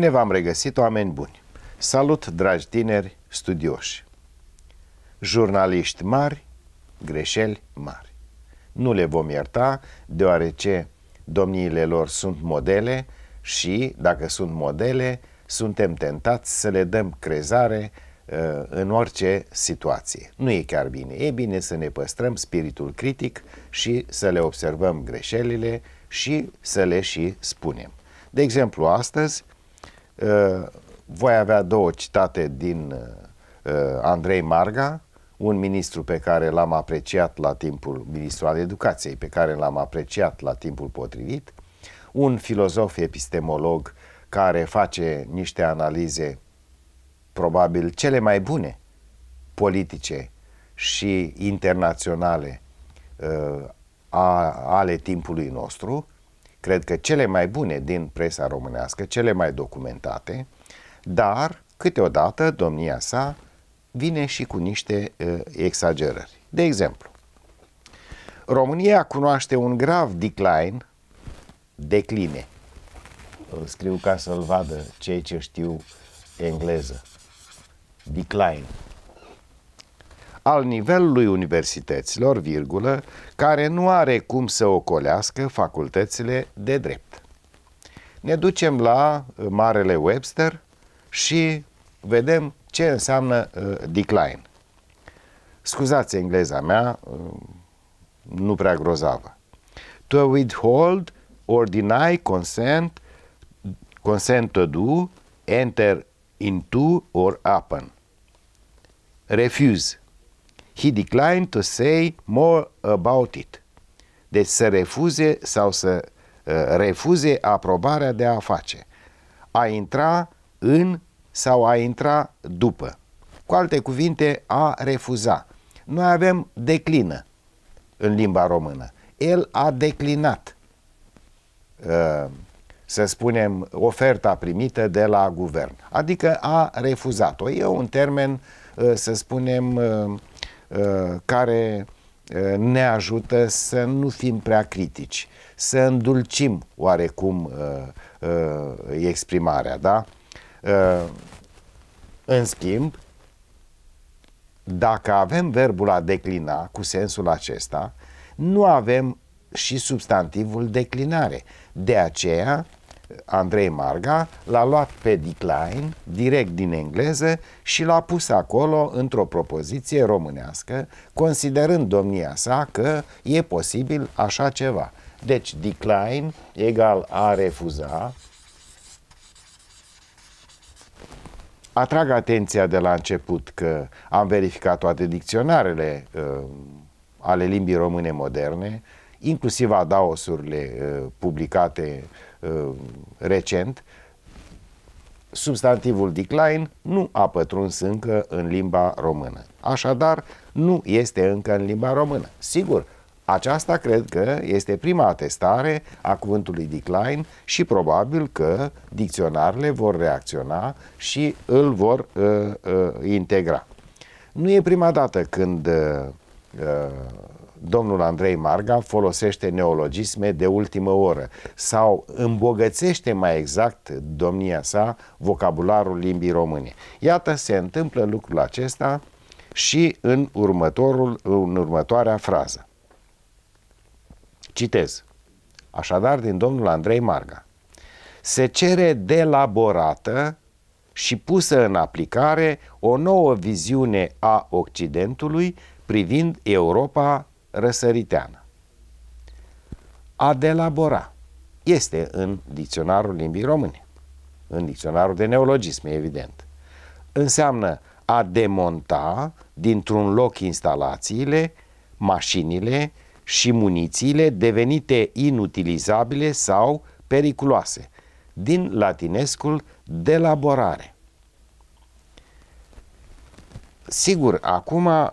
Bine v-am regăsit, oameni buni! Salut, dragi tineri studioși! Jurnaliști mari, greșeli mari. Nu le vom ierta, deoarece domniile lor sunt modele și, dacă sunt modele, suntem tentați să le dăm crezare uh, în orice situație. Nu e chiar bine. E bine să ne păstrăm spiritul critic și să le observăm greșelile și să le și spunem. De exemplu, astăzi Uh, voi avea două citate din uh, uh, Andrei Marga, un ministru pe care l-am apreciat la timpul, ministru al educației, pe care l-am apreciat la timpul potrivit, un filozof epistemolog care face niște analize probabil cele mai bune politice și internaționale uh, a, ale timpului nostru, cred că cele mai bune din presa românească, cele mai documentate, dar câteodată domnia sa vine și cu niște uh, exagerări. De exemplu, România cunoaște un grav decline, decline, îl scriu ca să-l vadă cei ce știu engleză, decline, al nivelului universităților, virgulă, care nu are cum să ocolească facultățile de drept. Ne ducem la uh, Marele Webster și vedem ce înseamnă uh, decline. Scuzați engleza mea, uh, nu prea grozavă. To withhold or deny consent, consent to do, enter into or upon. Refuse He declined to say more about it. Deci să refuze sau să uh, refuze aprobarea de a face. A intra în sau a intra după. Cu alte cuvinte, a refuza. Noi avem declină în limba română. El a declinat, uh, să spunem, oferta primită de la guvern. Adică a refuzat-o. E un termen, uh, să spunem, uh, Uh, care uh, ne ajută să nu fim prea critici, să îndulcim oarecum uh, exprimarea, da? În schimb, dacă avem verbul a declina cu sensul acesta, nu avem și substantivul declinare. De aceea, Andrei Marga, l-a luat pe decline direct din engleză și l-a pus acolo într-o propoziție românească, considerând domnia sa că e posibil așa ceva. Deci decline egal a refuza. Atrag atenția de la început că am verificat toate dicționarele uh, ale limbii române moderne, inclusiv adaosurile uh, publicate uh, Uh, recent, substantivul decline nu a pătruns încă în limba română. Așadar, nu este încă în limba română. Sigur, aceasta cred că este prima atestare a cuvântului decline și probabil că dicționarele vor reacționa și îl vor uh, uh, integra. Nu e prima dată când uh, uh domnul Andrei Marga folosește neologisme de ultimă oră sau îmbogățește mai exact domnia sa vocabularul limbii române. Iată, se întâmplă lucrul acesta și în, următorul, în următoarea frază. Citez. Așadar, din domnul Andrei Marga. Se cere delaborată și pusă în aplicare o nouă viziune a Occidentului privind Europa răsăriteană. A delabora este în dicționarul limbii române, în dicționarul de neologism, evident. Înseamnă a demonta dintr-un loc instalațiile, mașinile și munițiile devenite inutilizabile sau periculoase, din latinescul delaborare. Sigur, acum ă,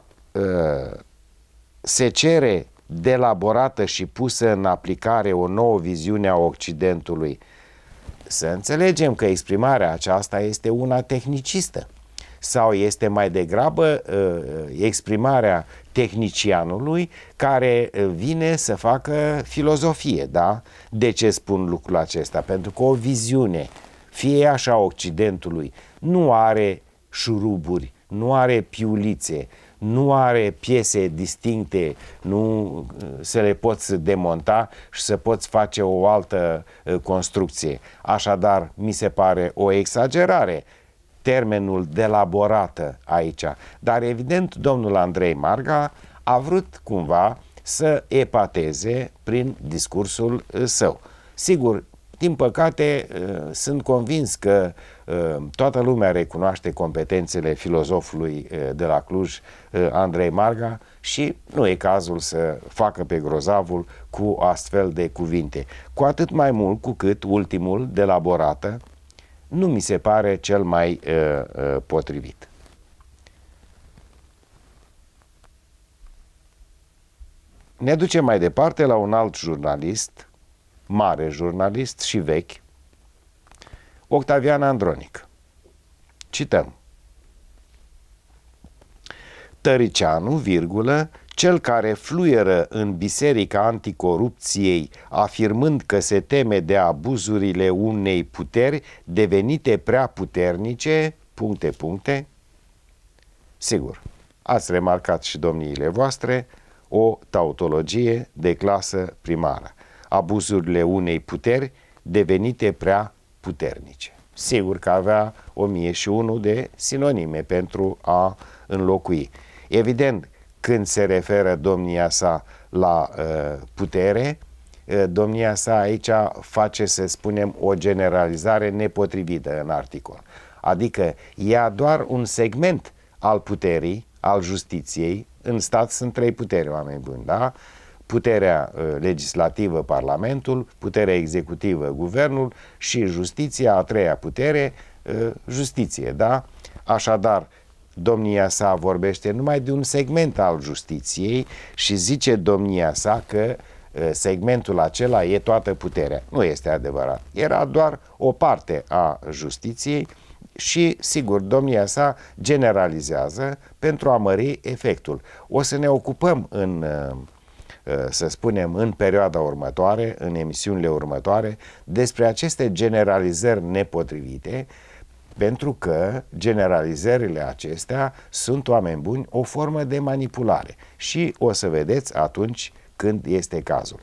se cere delaborată și pusă în aplicare o nouă viziune a Occidentului. Să înțelegem că exprimarea aceasta este una tehnicistă sau este mai degrabă uh, exprimarea tehnicianului care uh, vine să facă filozofie, da? De ce spun lucrul acesta? Pentru că o viziune, fie așa Occidentului, nu are șuruburi, nu are piulițe, nu are piese distincte, nu se le poți demonta și să poți face o altă construcție. Așadar, mi se pare o exagerare termenul delaborată aici. Dar evident, domnul Andrei Marga a vrut cumva să epateze prin discursul său. Sigur, din păcate, uh, sunt convins că uh, toată lumea recunoaște competențele filozofului uh, de la Cluj, Andrei Marga, și nu e cazul să facă pe grozavul cu astfel de cuvinte. Cu atât mai mult cu cât ultimul de la Borată nu mi se pare cel mai potrivit. Ne ducem mai departe la un alt jurnalist, mare jurnalist și vechi, Octavian Andronic. Cităm. Tăricianu, virgulă, cel care fluieră în biserica anticorupției, afirmând că se teme de abuzurile unei puteri devenite prea puternice, puncte, puncte, sigur, ați remarcat și domniile voastre, o tautologie de clasă primară abuzurile unei puteri devenite prea puternice. Sigur că avea 1001 de sinonime pentru a înlocui. Evident, când se referă domnia sa la uh, putere, uh, domnia sa aici face, să spunem, o generalizare nepotrivită în articol. Adică ia doar un segment al puterii, al justiției, în stat sunt trei puteri, oameni buni, da? Uh, puterea uh, legislativă Parlamentul, puterea executivă Guvernul și justiția, a treia putere, uh, justiție, da? Așadar, domnia sa vorbește numai de un segment al justiției și zice domnia sa că uh, segmentul acela e toată puterea. Nu este adevărat. Era doar o parte a justiției și, sigur, domnia sa generalizează pentru a mări efectul. O să ne ocupăm în Eh, să spunem, în perioada următoare, în emisiunile următoare, despre aceste generalizări nepotrivite, pentru că generalizările acestea sunt, oameni buni, o formă de manipulare. Și o să vedeți atunci când este cazul.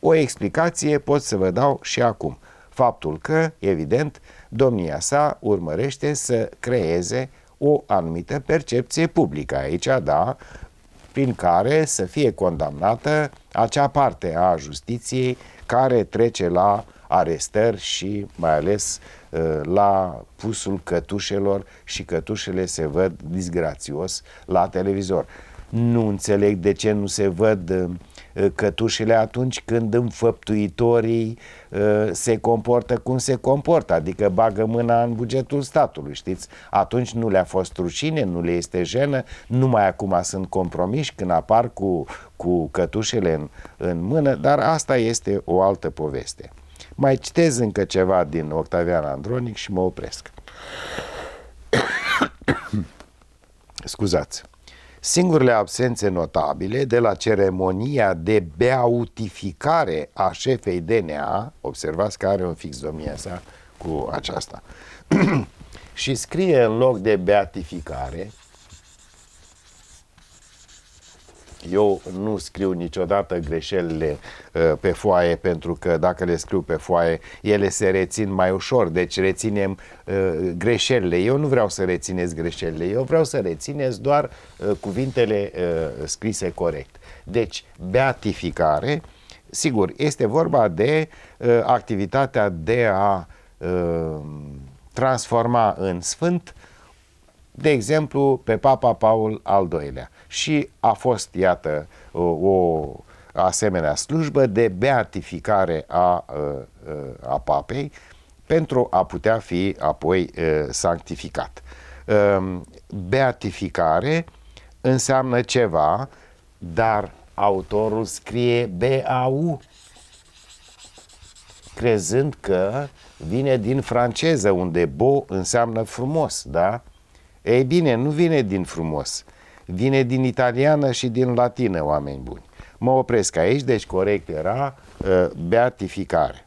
O explicație pot să vă dau și acum. Faptul că, evident, domnia sa urmărește să creeze o anumită percepție publică. Aici, da, prin care să fie condamnată acea parte a justiției care trece la arestări și mai ales uh, la pusul cătușelor și cătușele se văd disgrațios la televizor. Nu înțeleg de ce nu se văd uh, cătușele atunci când înfăptuitorii uh, se comportă cum se comportă, adică bagă mâna în bugetul statului, știți? Atunci nu le-a fost rușine, nu le este jenă, numai acum sunt compromiși când apar cu, cu cătușele în, în mână, dar asta este o altă poveste. Mai citez încă ceva din Octavian Andronic și mă opresc. Scuzați. Singurele absențe notabile de la ceremonia de beautificare a șefei DNA, observați că are un fix domnia sa cu aceasta, și scrie în loc de beatificare, Eu nu scriu niciodată greșelile uh, pe foaie pentru că dacă le scriu pe foaie, ele se rețin mai ușor. Deci reținem uh, greșelile. Eu nu vreau să rețineți greșelile. Eu vreau să rețineți doar uh, cuvintele scrise corect. Deci, beatificare, sigur, este vorba de activitatea de a transforma în sfânt, de exemplu, pe Papa Paul al II-lea și a fost, iată, o asemenea slujbă de beatificare a, a papei pentru a putea fi apoi sanctificat. Beatificare înseamnă ceva, dar autorul scrie bau crezând că vine din franceză, unde beau înseamnă frumos, da? Ei bine, nu vine din frumos, vine din italiană și din latină, oameni buni. Mă opresc aici, deci corect era uh, beatificare.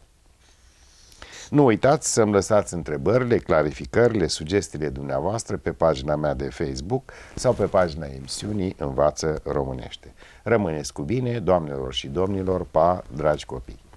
Nu uitați să-mi lăsați întrebările, clarificările, sugestiile dumneavoastră pe pagina mea de Facebook sau pe pagina emisiunii Învață Românește. Rămâneți cu bine, doamnelor și domnilor, pa, dragi copii!